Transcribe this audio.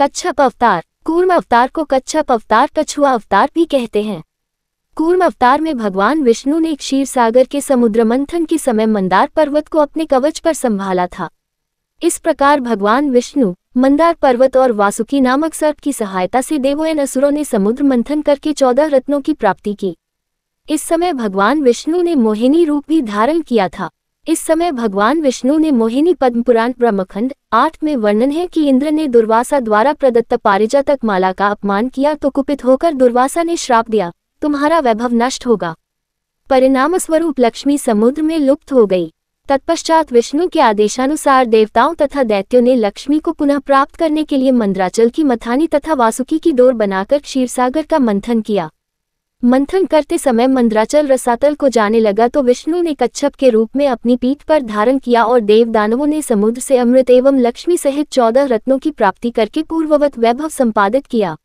कच्छप अवतार कूर्म अवतार को कच्छप अवतार कछुआ अवतार भी कहते हैं कूर्म अवतार में भगवान विष्णु ने क्षीर सागर के समुद्र मंथन के समय मंदार पर्वत को अपने कवच पर संभाला था इस प्रकार भगवान विष्णु मंदार पर्वत और वासुकी नामक सर्प की सहायता से देवों एन असुरों ने समुद्र मंथन करके चौदह रत्नों की प्राप्ति की इस समय भगवान विष्णु ने मोहिनी रूप भी धारण किया था इस समय भगवान विष्णु ने मोहिनी पद्म पुराण ब्रह्मखंड आठ में वर्णन है कि इंद्र ने दुर्वासा द्वारा प्रदत्त पारिजातक माला का अपमान किया तो कुपित होकर दुर्वासा ने श्राप दिया तुम्हारा वैभव नष्ट होगा परिणाम स्वरूप लक्ष्मी समुद्र में लुप्त हो गई तत्पश्चात विष्णु के आदेशानुसार देवताओं तथा दैत्यों ने लक्ष्मी को पुनः प्राप्त करने के लिए मंद्राचल की मथानी तथा वासुकी की डोर बनाकर क्षीरसागर का मंथन किया मंथन करते समय मंद्राचल रसातल को जाने लगा तो विष्णु ने कच्छप के रूप में अपनी पीठ पर धारण किया और देव दानवों ने समुद्र से अमृत एवं लक्ष्मी सहित चौदह रत्नों की प्राप्ति करके पूर्ववत वैभव संपादित किया